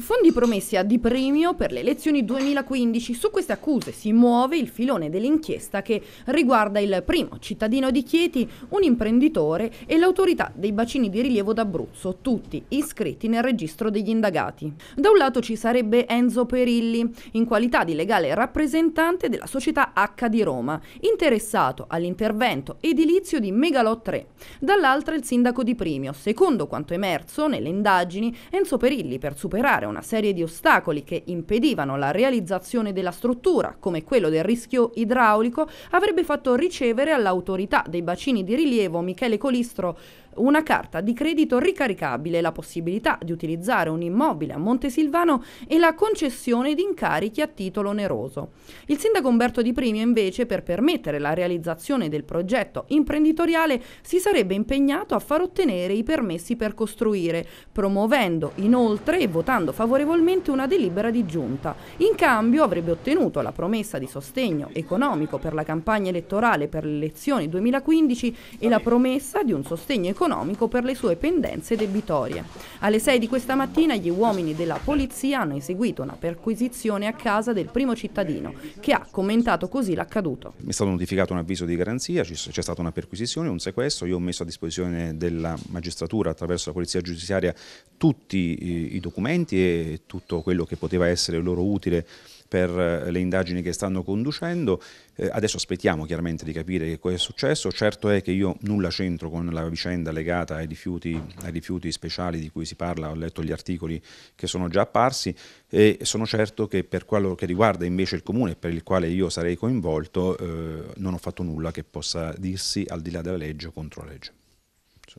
fondi promessi a Di Premio per le elezioni 2015. Su queste accuse si muove il filone dell'inchiesta che riguarda il primo cittadino di Chieti, un imprenditore e l'autorità dei bacini di rilievo d'Abruzzo, tutti iscritti nel registro degli indagati. Da un lato ci sarebbe Enzo Perilli, in qualità di legale rappresentante della società H di Roma, interessato all'intervento edilizio di Megalot 3. Dall'altra il sindaco Di Premio. Secondo quanto emerso nelle indagini, Enzo Perilli per superare superare una serie di ostacoli che impedivano la realizzazione della struttura, come quello del rischio idraulico, avrebbe fatto ricevere all'autorità dei bacini di rilievo Michele Colistro una carta di credito ricaricabile, la possibilità di utilizzare un immobile a Montesilvano e la concessione di incarichi a titolo oneroso. Il sindaco Umberto Di Primio invece per permettere la realizzazione del progetto imprenditoriale si sarebbe impegnato a far ottenere i permessi per costruire, promuovendo inoltre e votando favorevolmente una delibera di giunta. In cambio avrebbe ottenuto la promessa di sostegno economico per la campagna elettorale per le elezioni 2015 e la promessa di un sostegno economico economico per le sue pendenze debitorie. Alle 6 di questa mattina gli uomini della polizia hanno eseguito una perquisizione a casa del primo cittadino che ha commentato così l'accaduto. Mi è stato notificato un avviso di garanzia, c'è stata una perquisizione, un sequestro, io ho messo a disposizione della magistratura attraverso la polizia giudiziaria tutti i documenti e tutto quello che poteva essere loro utile per eh, le indagini che stanno conducendo. Eh, adesso aspettiamo chiaramente di capire che cosa è successo. Certo è che io nulla c'entro con la vicenda legata ai rifiuti, ai rifiuti, speciali di cui si parla, ho letto gli articoli che sono già apparsi e sono certo che per quello che riguarda invece il comune per il quale io sarei coinvolto eh, non ho fatto nulla che possa dirsi al di là della legge o contro la legge.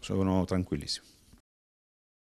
Sono tranquillissimo.